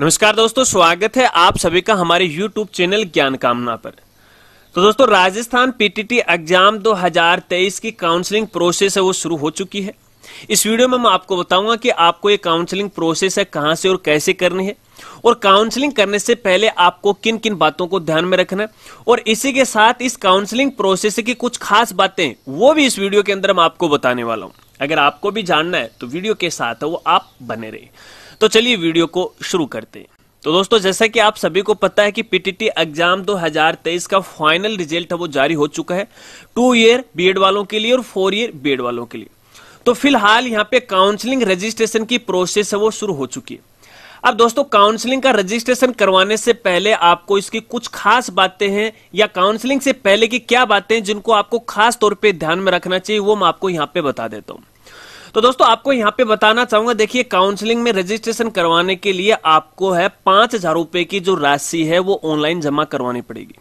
नमस्कार दोस्तों स्वागत है आप सभी का हमारे YouTube चैनल ज्ञान कामना पर तो दोस्तों राजस्थान पीटीटी एग्जाम 2023 की काउंसलिंग प्रोसेस है वो शुरू हो चुकी है इस वीडियो में मैं आपको बताऊंगा कि आपको ये काउंसलिंग प्रोसेस है कहां से और कैसे करनी है और काउंसलिंग करने से पहले आपको किन किन बातों को ध्यान में रखना है और इसी के साथ इस काउंसलिंग प्रोसेस की कुछ खास बातें वो भी इस वीडियो के अंदर मैं आपको बताने वाला हूं अगर आपको भी जानना है तो वीडियो के साथ वो आप बने रहे तो चलिए वीडियो को शुरू करते हैं तो दोस्तों जैसा कि आप सभी को पता है कि पीटीटी एग्जाम 2023 का फाइनल रिजल्ट है वो जारी हो चुका है टू ईयर बीएड वालों के लिए और फोर ईयर बीएड वालों के लिए तो फिलहाल यहाँ पे काउंसलिंग रजिस्ट्रेशन की प्रोसेस है वो शुरू हो चुकी है अब दोस्तों काउंसलिंग का रजिस्ट्रेशन करवाने से पहले आपको इसकी कुछ खास बातें हैं या काउंसलिंग से पहले की क्या बातें जिनको आपको खास तौर पर ध्यान में रखना चाहिए वो मैं आपको यहाँ पे बता देता हूँ तो दोस्तों आपको यहाँ पे बताना चाहूंगा देखिए काउंसलिंग में रजिस्ट्रेशन करवाने के लिए आपको है पांच हजार रुपए की जो राशि है वो ऑनलाइन जमा करवानी पड़ेगी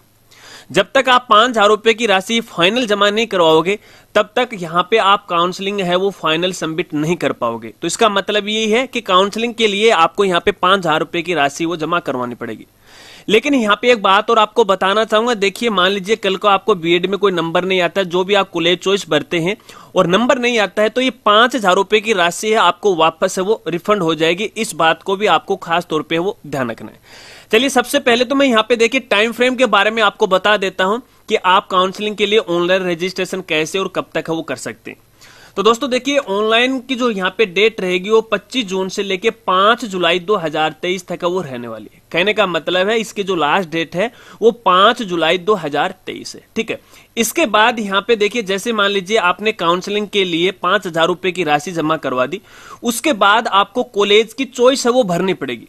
जब तक आप पांच हजार रुपए की राशि फाइनल जमा नहीं करवाओगे तब तक यहाँ पे आप काउंसलिंग है वो फाइनल सबमिट नहीं कर पाओगे तो इसका मतलब यही है कि काउंसलिंग के लिए आपको यहाँ पे पांच हजार रुपए की राशि वो जमा करवानी पड़ेगी लेकिन यहाँ पे एक बात और आपको बताना चाहूंगा देखिए मान लीजिए कल को आपको बी में कोई नंबर नहीं आता जो भी आप कुल चॉइस भरते हैं और नंबर नहीं आता है तो ये पांच हजार रुपए की राशि है आपको वापस है वो रिफंड हो जाएगी इस बात को भी आपको खास तौर पर वो ध्यान रखना है चलिए सबसे पहले तो मैं यहाँ पे देखिए टाइम फ्रेम के बारे में आपको बता देता हूं कि आप काउंसलिंग के लिए ऑनलाइन रजिस्ट्रेशन कैसे और कब तक है वो कर सकते हैं तो दोस्तों देखिए ऑनलाइन की जो यहाँ पे डेट रहेगी वो 25 जून से लेके 5 जुलाई 2023 तक वो रहने वाली है कहने का मतलब है इसकी जो लास्ट डेट है वो 5 जुलाई 2023 है ठीक है इसके बाद यहाँ पे देखिए जैसे मान लीजिए आपने काउंसलिंग के लिए पांच हजार रुपए की राशि जमा करवा दी उसके बाद आपको कॉलेज की चॉइस है वो भरनी पड़ेगी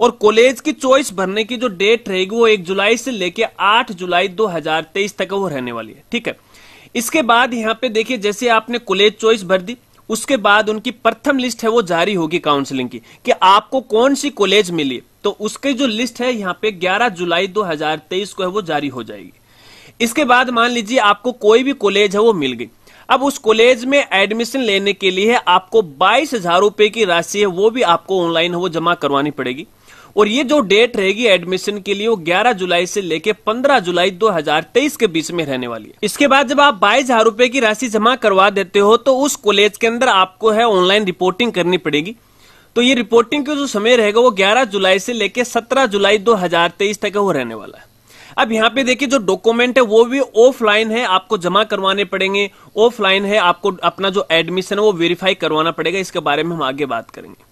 और कॉलेज की चॉइस भरने की जो डेट रहेगी वो एक जुलाई से लेके आठ जुलाई 2023 तक वो रहने वाली है ठीक है इसके बाद यहाँ पे देखिए जैसे आपने कॉलेज चॉइस भर दी उसके बाद उनकी प्रथम लिस्ट है वो जारी होगी काउंसलिंग की कि आपको कौन सी कॉलेज मिली तो उसकी जो लिस्ट है यहाँ पे 11 जुलाई 2023 को है वो जारी हो जाएगी इसके बाद मान लीजिए आपको कोई भी कॉलेज है वो मिल गई अब उस कॉलेज में एडमिशन लेने के लिए आपको बाईस हजार रूपए की राशि है वो भी आपको ऑनलाइन वो जमा करवानी पड़ेगी और ये जो डेट रहेगी एडमिशन के लिए वो 11 जुलाई से लेके 15 जुलाई 2023 के बीच में रहने वाली है इसके बाद जब आप बाईस हजार रूपए की राशि जमा करवा देते हो तो उस कॉलेज के अंदर आपको है ऑनलाइन रिपोर्टिंग करनी पड़ेगी तो ये रिपोर्टिंग का जो समय रहेगा वो 11 जुलाई से लेकर 17 जुलाई 2023 तक वो रहने वाला है अब यहाँ पे देखिए जो डॉक्यूमेंट है वो भी ऑफलाइन है आपको जमा करवाने पड़ेंगे ऑफलाइन है आपको अपना जो एडमिशन है वो वेरीफाई करवाना पड़ेगा इसके बारे में हम आगे बात करेंगे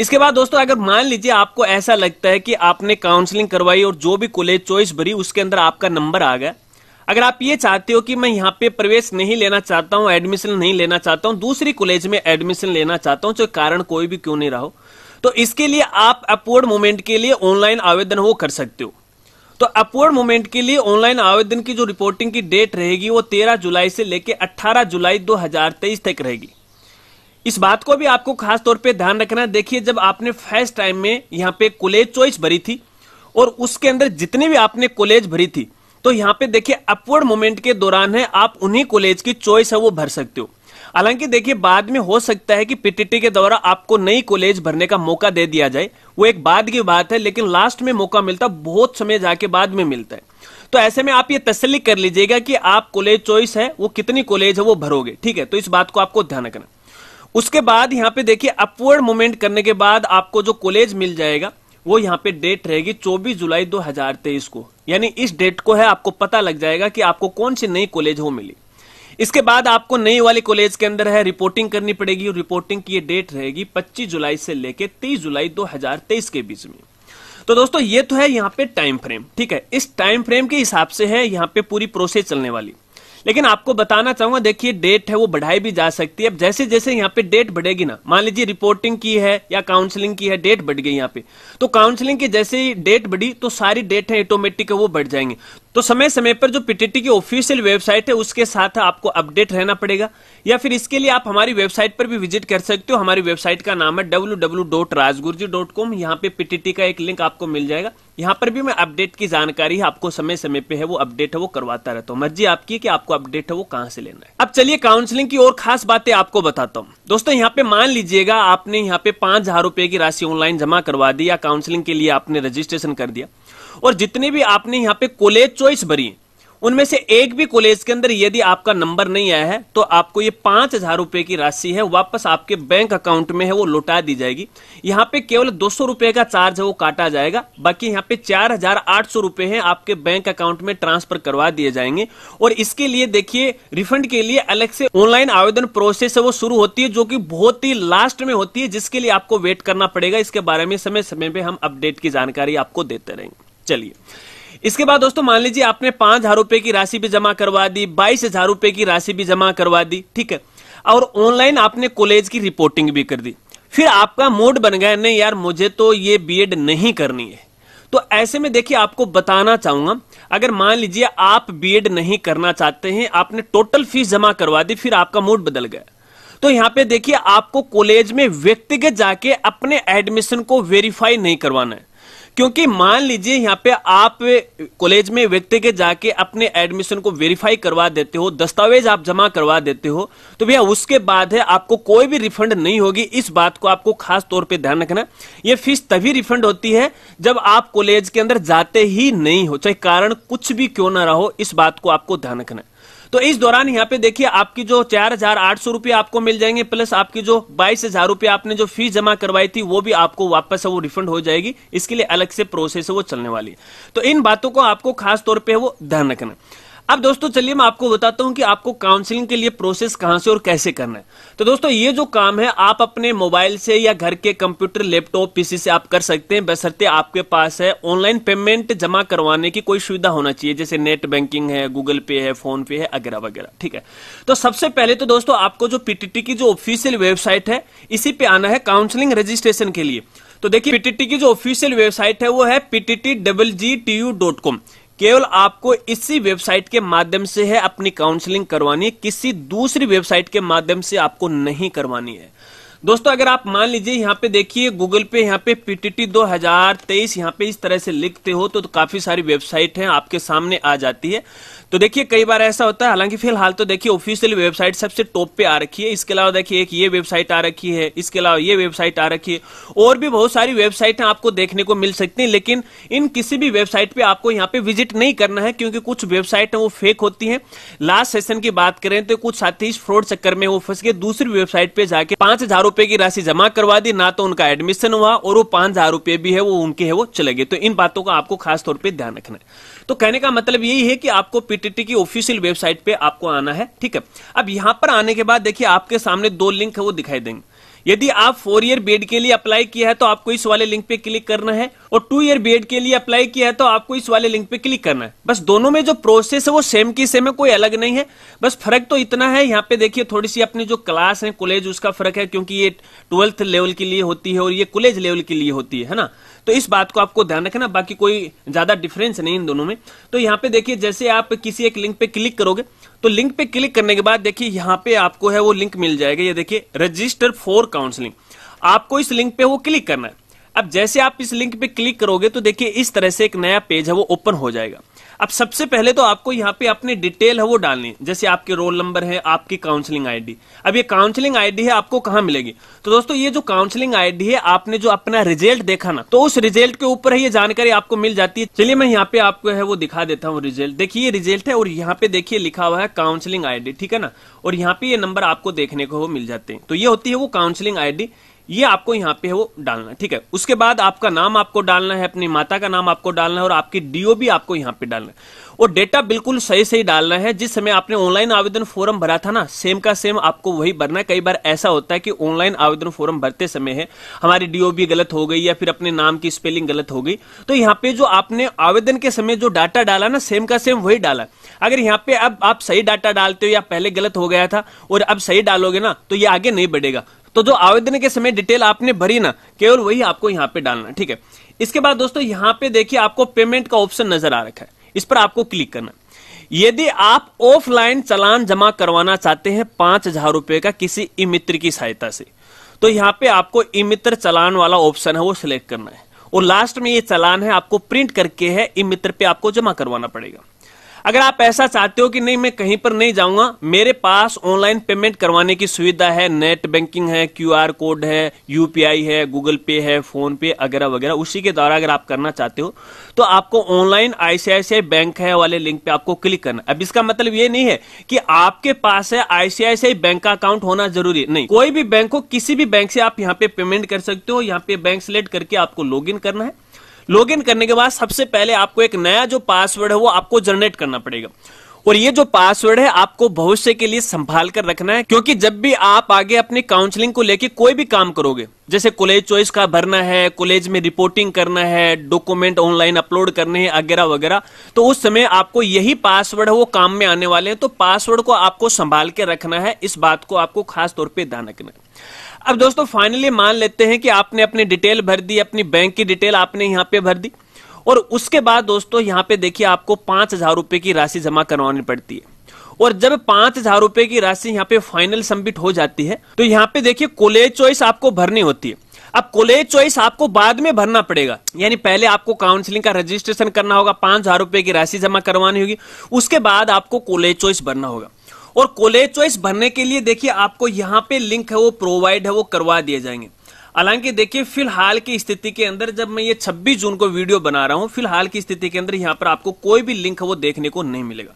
इसके बाद दोस्तों अगर मान लीजिए आपको ऐसा लगता है कि आपने काउंसलिंग करवाई और जो भी कॉलेज चॉइस भरी उसके अंदर आपका नंबर आ गया अगर आप ये चाहते हो कि मैं यहाँ पे प्रवेश नहीं लेना चाहता हूँ एडमिशन नहीं लेना चाहता हूँ दूसरी कॉलेज में एडमिशन लेना चाहता हूँ जो कारण कोई भी क्यों नहीं रहा हो तो इसके लिए आप अपवर्ड मूवमेंट के लिए ऑनलाइन आवेदन वो कर सकते हो तो अपवर्ड मूवमेंट के लिए ऑनलाइन आवेदन की जो रिपोर्टिंग की डेट रहेगी वो 13 जुलाई से लेकर 18 जुलाई 2023 तक रहेगी इस बात को भी आपको खास तौर पे ध्यान रखना है देखिए जब आपने फर्स्ट टाइम में यहाँ पे कॉलेज चॉइस भरी थी और उसके अंदर जितनी भी आपने कॉलेज भरी थी तो यहाँ पे देखिए अपवर्ड मोमेंट के दौरान है आप उन्हीं कॉलेज की चॉइस है वो भर सकते हो हालांकि देखिए बाद में हो सकता है कि पीटीटी के द्वारा आपको नई कॉलेज भरने का मौका दे दिया जाए वो एक बाद की बात है लेकिन लास्ट में मौका मिलता बहुत समय जाके बाद में मिलता है तो ऐसे में आप ये तसली कर लीजिएगा कि आप कॉलेज चॉइस है वो कितनी कॉलेज है वो भरोगे ठीक है तो इस बात को आपको ध्यान रखना उसके बाद यहाँ पे देखिए अपवर्ड मूवमेंट करने के बाद आपको जो कॉलेज मिल जाएगा वो यहाँ पे डेट रहेगी 24 जुलाई 2023 को यानी इस डेट को है आपको पता लग जाएगा कि आपको कौन सी नई कॉलेज हो मिली इसके बाद आपको नई वाले कॉलेज के अंदर है रिपोर्टिंग करनी पड़ेगी और रिपोर्टिंग की ये डेट रहेगी 25 जुलाई से लेके 30 जुलाई 2023 के बीच में तो दोस्तों ये तो है यहाँ पे टाइम फ्रेम ठीक है इस टाइम फ्रेम के हिसाब से है यहाँ पे पूरी प्रोसेस चलने वाली लेकिन आपको बताना चाहूंगा देखिए डेट है वो बढ़ाई भी जा सकती है अब जैसे जैसे यहाँ पे डेट बढ़ेगी ना मान लीजिए रिपोर्टिंग की है या काउंसलिंग की है डेट बढ़ गई यहाँ पे तो काउंसलिंग की जैसे ही डेट बढ़ी तो सारी डेट है ऑटोमेटिक वो बढ़ जाएंगे तो समय समय पर जो पीटीटी की ऑफिशियल वेबसाइट है उसके साथ आपको अपडेट रहना पड़ेगा या फिर इसके लिए आप हमारी वेबसाइट पर भी विजिट कर सकते हो हमारी वेबसाइट का नाम है W W dot Rajguru ji dot com यहाँ पे पीटीटी का एक लिंक आपको मिल जाएगा यहाँ पर भी मैं अपडेट की जानकारी आपको समय समय पे है वो अपडेट है वो करवाता रहता हूँ मर्जी आपकी है कि आपको अपडेट है वो कहाँ से लेना है अब चलिए काउंसलिंग की और खास बातें आपको बताता हूँ दोस्तों यहाँ पे मान लीजिएगा आपने यहाँ पे पांच हजार रुपए की राशि ऑनलाइन जमा करवा दी या काउंसलिंग के लिए आपने रजिस्ट्रेशन कर दिया और जितने भी आपने यहाँ पे कॉलेज चॉइस भरी उनमें से एक भी कॉलेज के अंदर यदि आपका नंबर नहीं आया है तो आपको ये पांच हजार रुपए की राशि है वापस आपके बैंक अकाउंट में है वो लौटा दी जाएगी यहाँ पे केवल दो सौ रुपए का चार्ज है वो काटा जाएगा बाकी यहाँ पे चार हजार आठ सौ रुपए है आपके बैंक अकाउंट में ट्रांसफर करवा दिए जाएंगे और इसके लिए देखिए रिफंड के लिए अलग से ऑनलाइन आवेदन प्रोसेस है वो शुरू होती है जो की बहुत ही लास्ट में होती है जिसके लिए आपको वेट करना पड़ेगा इसके बारे में समय समय पर हम अपडेट की जानकारी आपको देते रहेंगे चलिए इसके बाद दोस्तों मान लीजिए आपने पांच हजार रुपए की राशि भी जमा करवा दी बाईस हजार रुपए की राशि भी जमा करवा दी ठीक है और ऑनलाइन आपने कॉलेज की रिपोर्टिंग भी कर दी फिर आपका मूड बन गया नहीं यार मुझे तो ये बीएड नहीं करनी है तो ऐसे में देखिए आपको बताना चाहूंगा अगर मान लीजिए आप बीएड नहीं करना चाहते हैं आपने टोटल फीस जमा करवा दी फिर आपका मूड बदल गया तो यहाँ पे देखिए आपको कॉलेज में व्यक्तिगत जाके अपने एडमिशन को वेरीफाई नहीं करवाना है क्योंकि मान लीजिए यहाँ पे आप कॉलेज में व्यक्ति के जाके अपने एडमिशन को वेरीफाई करवा देते हो दस्तावेज आप जमा करवा देते हो तो भैया उसके बाद है आपको कोई भी रिफंड नहीं होगी इस बात को आपको खास तौर पे ध्यान रखना ये फीस तभी रिफंड होती है जब आप कॉलेज के अंदर जाते ही नहीं हो चाहे कारण कुछ भी क्यों ना रहो इस बात को आपको ध्यान रखना तो इस दौरान यहाँ पे देखिए आपकी जो चार हजार आठ सौ रुपये आपको मिल जाएंगे प्लस आपकी जो बाईस हजार रुपये आपने जो फीस जमा करवाई थी वो भी आपको वापस वो रिफंड हो जाएगी इसके लिए अलग से प्रोसेस है वो चलने वाली है तो इन बातों को आपको खास तौर पर वो ध्यान रखना अब दोस्तों चलिए मैं आपको बताता हूं कि आपको काउंसलिंग के लिए प्रोसेस कहां से और कैसे करना है तो दोस्तों ये जो काम है आप अपने मोबाइल से या घर के कंप्यूटर लैपटॉप पीसी से आप कर सकते हैं बसरते आपके पास है ऑनलाइन पेमेंट जमा करवाने की कोई सुविधा होना चाहिए जैसे नेट बैंकिंग है गूगल पे है फोन पे है वगैरह वगैरह ठीक है तो सबसे पहले तो दोस्तों आपको जो पीटीटी की जो ऑफिशियल वेबसाइट है इसी पे आना है काउंसिलिंग रजिस्ट्रेशन के लिए तो देखिए पीटीटी की जो ऑफिशियल वेबसाइट है वो है PTT double G T U dot com केवल आपको इसी वेबसाइट के माध्यम से है अपनी काउंसलिंग करवानी है किसी दूसरी वेबसाइट के माध्यम से आपको नहीं करवानी है दोस्तों अगर आप मान लीजिए यहाँ पे देखिए गूगल पे यहाँ पे पीटीटी 2023 यहाँ पे इस तरह से लिखते हो तो, तो काफी सारी वेबसाइट है आपके सामने आ जाती है तो देखिए कई बार ऐसा होता है हालांकि फिलहाल तो देखिए ऑफिशियल वेबसाइट सबसे टॉप पे आ रखी है इसके अलावा देखिए एक ये वेबसाइट आ रखी है इसके अलावा ये वेबसाइट आ रखी है और भी बहुत सारी वेबसाइट आपको देखने को मिल सकती है लेकिन इन किसी भी वेबसाइट पे आपको यहाँ पे विजिट नहीं करना है क्योंकि कुछ वेबसाइट है वो फेक होती है लास्ट सेशन की बात करें तो कुछ साथी इस फ्रॉड चक्कर में वो फंस गए दूसरी वेबसाइट पे जाके पांच हजार रुपए की राशि जमा करवा दी ना तो उनका एडमिशन हुआ और वो पांच हजार रुपए भी है वो उनके है वो चले गए तो इन बातों का आपको खास तौर पर ध्यान रखना है तो कहने का मतलब यही है कि आपको पीटीटी की ऑफिशियल वेबसाइट पे आपको आना है ठीक है अब यहां पर आने के बाद देखिए आपके सामने दो लिंक है वो दिखाई देंगे यदि आप फोर ईयर बेड के लिए अप्लाई किया है तो आपको इस वाले लिंक पे क्लिक करना है और टू ईयर बेड के लिए अप्लाई किया है तो आपको इस वाले लिंक पे क्लिक करना है बस दोनों में जो प्रोसेस है वो सेम की सेम है कोई अलग नहीं है बस फर्क तो इतना है यहाँ पे देखिए थोड़ी सी अपनी जो क्लास है कॉलेज उसका फर्क है क्योंकि ये ट्वेल्थ लेवल के लिए होती है और ये कॉलेज लेवल के लिए होती है ना तो इस बात को आपको ध्यान रखना बाकी कोई ज्यादा डिफरेंस नहीं इन दोनों में तो यहाँ पे देखिए जैसे आप किसी एक लिंक पे क्लिक करोगे तो लिंक पे क्लिक करने के बाद देखिए यहाँ पे आपको है वो लिंक मिल जाएगा ये देखिए रजिस्टर फॉर काउंसलिंग आपको इस लिंक पे वो क्लिक करना है अब जैसे आप इस लिंक पे क्लिक करोगे तो देखिए इस तरह से एक नया पेज है वो ओपन हो जाएगा अब सबसे पहले तो आपको यहाँ पे अपनी डिटेल है वो डालनी जैसे आपके रोल नंबर है आपकी काउंसलिंग आईडी अब ये काउंसलिंग आईडी है आपको कहाँ मिलेगी तो दोस्तों ये जो काउंसलिंग आईडी है आपने जो अपना रिजल्ट देखा ना तो उस रिजल्ट के ऊपर ये जानकारी आपको मिल जाती है चलिए मैं यहाँ पे आपको है वो दिखा देता हूँ रिजल्ट देखिए ये रिजल्ट है और यहाँ पे देखिए लिखा हुआ है काउंसलिंग आईडी ठीक है ना और यहाँ पे ये नंबर आपको देखने को मिल जाते हैं तो ये होती है वो काउंसलिंग आईडी ये आपको यहाँ पे वो डालना है ठीक है उसके बाद आपका नाम आपको डालना है अपनी माता का नाम आपको डालना है और आपकी डीओ भी आपको यहाँ पे डालना है और डेटा बिल्कुल सही सही डालना है जिस समय आपने ऑनलाइन आवेदन फॉर्म भरा था ना सेम का सेम आपको वही भरना है कई बार ऐसा होता है कि ऑनलाइन आवेदन फॉर्म भरते समय है हमारी डीओ भी गलत हो गई या फिर अपने नाम की स्पेलिंग गलत हो गई तो यहाँ पे जो आपने आवेदन के समय जो डाटा डाला ना सेम का सेम वही डाला अगर यहाँ पे अब आप सही डाटा डालते हो या पहले गलत हो गया था और अब सही डालोगे ना तो ये आगे नहीं बढ़ेगा तो जो आवेदन के समय डिटेल आपने भरी ना केवल वही आपको यहाँ पे डालना ठीक है इसके बाद दोस्तों यहाँ पे देखिए आपको पेमेंट का ऑप्शन नजर आ रखा है इस पर आपको क्लिक करना यदि आप ऑफलाइन चलान जमा करवाना चाहते हैं पांच हजार रुपए का किसी ई मित्र की सहायता से तो यहाँ पे आपको ई मित्र चलान वाला ऑप्शन है वो सिलेक्ट करना है और लास्ट में ये चलान है आपको प्रिंट करके है ई मित्र पे आपको जमा करवाना पड़ेगा अगर आप ऐसा चाहते हो कि नहीं मैं कहीं पर नहीं जाऊंगा मेरे पास ऑनलाइन पेमेंट करवाने की सुविधा है नेट बैंकिंग है क्यूआर कोड है यूपीआई है गूगल पे है फोन पे वगैरह वगैरह उसी के द्वारा अगर आप करना चाहते हो तो आपको ऑनलाइन आईसीआईसीआई बैंक है वाले लिंक पे आपको क्लिक करना अब इसका मतलब ये नहीं है कि आपके पास है आईसीआईसीआई बैंक का अकाउंट होना जरूरी नहीं कोई भी बैंक हो किसी भी बैंक से आप यहाँ पे पेमेंट कर सकते हो यहाँ पे बैंक सिलेक्ट करके आपको लॉग करना है लॉग इन करने के बाद सबसे पहले आपको एक नया जो पासवर्ड है वो आपको जनरेट करना पड़ेगा और ये जो पासवर्ड है आपको भविष्य के लिए संभाल कर रखना है क्योंकि जब भी आप आगे अपनी काउंसलिंग को लेकर कोई भी काम करोगे जैसे कॉलेज चॉइस का भरना है कॉलेज में रिपोर्टिंग करना है डॉक्यूमेंट ऑनलाइन अपलोड करने हैं वगैरह वगैरह तो उस समय आपको यही पासवर्ड है वो काम में आने वाले हैं तो पासवर्ड को आपको संभाल के रखना है इस बात को आपको खास तौर पर ध्यान रखना है अब दोस्तों फाइनली मान लेते हैं कि आपने अपनी डिटेल भर दी अपनी बैंक की डिटेल आपने यहाँ पे भर दी और उसके बाद दोस्तों यहां पे देखिए आपको पांच हजार रुपए की राशि जमा करवानी पड़ती है और जब पांच हजार रुपए की राशि यहाँ पे फाइनल सबमिट हो जाती है तो यहाँ पे देखिए कॉलेज चॉइस आपको भरनी होती है अब कॉलेज चॉइस आपको बाद में भरना पड़ेगा यानी पहले आपको काउंसलिंग का रजिस्ट्रेशन करना होगा पांच हजार रुपए की राशि जमा करवानी होगी उसके बाद आपको कॉलेज चॉइस भरना होगा और कॉलेज चॉइस भरने के लिए देखिए आपको यहाँ पे लिंक है वो प्रोवाइड है वो करवा दिए जाएंगे हालांकि देखिए फिलहाल की स्थिति के अंदर जब मैं ये 26 जून को वीडियो बना रहा हूं फिलहाल की स्थिति के अंदर यहां पर आपको कोई भी लिंक वो देखने को नहीं मिलेगा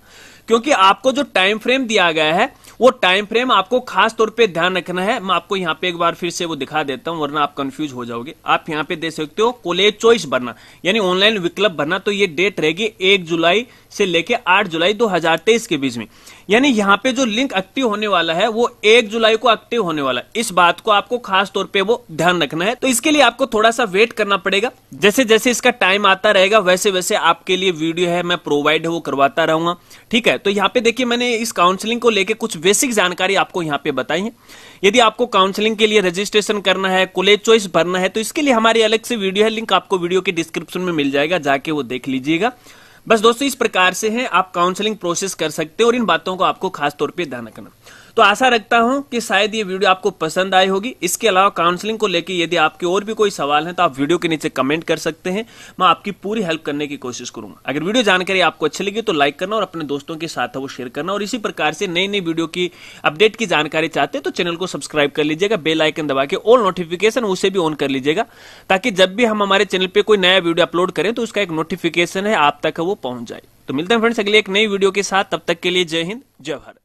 क्योंकि आपको जो टाइम फ्रेम दिया गया है वो टाइम फ्रेम आपको खास तौर पे ध्यान रखना है मैं आपको यहाँ पे एक बार फिर से वो दिखा देता हूँ वरना आप कंफ्यूज हो जाओगे आप यहाँ पे देख सकते हो कॉलेज चॉइस भरना यानी ऑनलाइन विकल्प भरना तो ये डेट रहेगी एक जुलाई से लेकर 8 जुलाई 2023 के बीच में यानी यहाँ पे जो लिंक एक्टिव होने वाला है वो एक जुलाई को एक्टिव होने वाला है इस बात को आपको खास तौर पे वो ध्यान रखना है तो इसके लिए आपको थोड़ा सा वेट करना पड़ेगा जैसे जैसे इसका टाइम आता रहेगा वैसे वैसे आपके लिए वीडियो है मैं प्रोवाइड है वो करवाता रहूंगा ठीक है तो यहाँ पे देखिए मैंने इस काउंसिलिंग को लेकर कुछ बेसिक जानकारी आपको यहाँ पे बताई है यदि आपको काउंसिलिंग के लिए रजिस्ट्रेशन करना है कॉलेज चॉइस भरना है तो इसके लिए हमारी अलग से वीडियो है लिंक आपको वीडियो के डिस्क्रिप्शन में मिल जाएगा जाके वो देख लीजिएगा बस दोस्तों इस प्रकार से है आप काउंसलिंग प्रोसेस कर सकते हो और इन बातों को आपको खास तौर पर ध्यान रखना तो आशा रखता हूं कि शायद ये वीडियो आपको पसंद आई होगी इसके अलावा काउंसलिंग को लेकर यदि आपके और भी कोई सवाल है तो आप वीडियो के नीचे कमेंट कर सकते हैं मैं आपकी पूरी हेल्प करने की कोशिश करूंगा अगर वीडियो जानकारी आपको अच्छी लगी तो लाइक करना और अपने दोस्तों के साथ वो शेयर करना और इसी प्रकार से नई नई वीडियो की अपडेट की जानकारी चाहते हैं तो चैनल को सब्सक्राइब कर लीजिएगा बेल आइकन दबा के ऑल नोटिफिकेशन उसे भी ऑन कर लीजिएगा ताकि जब भी हम हमारे चैनल पर कोई नया वीडियो अपलोड करें तो उसका एक नोटिफिकेशन है आप तक वो पहुंच जाए तो मिलते हैं फ्रेंड्स अगले एक नई वीडियो के साथ तब तक के लिए जय हिंद जय भारत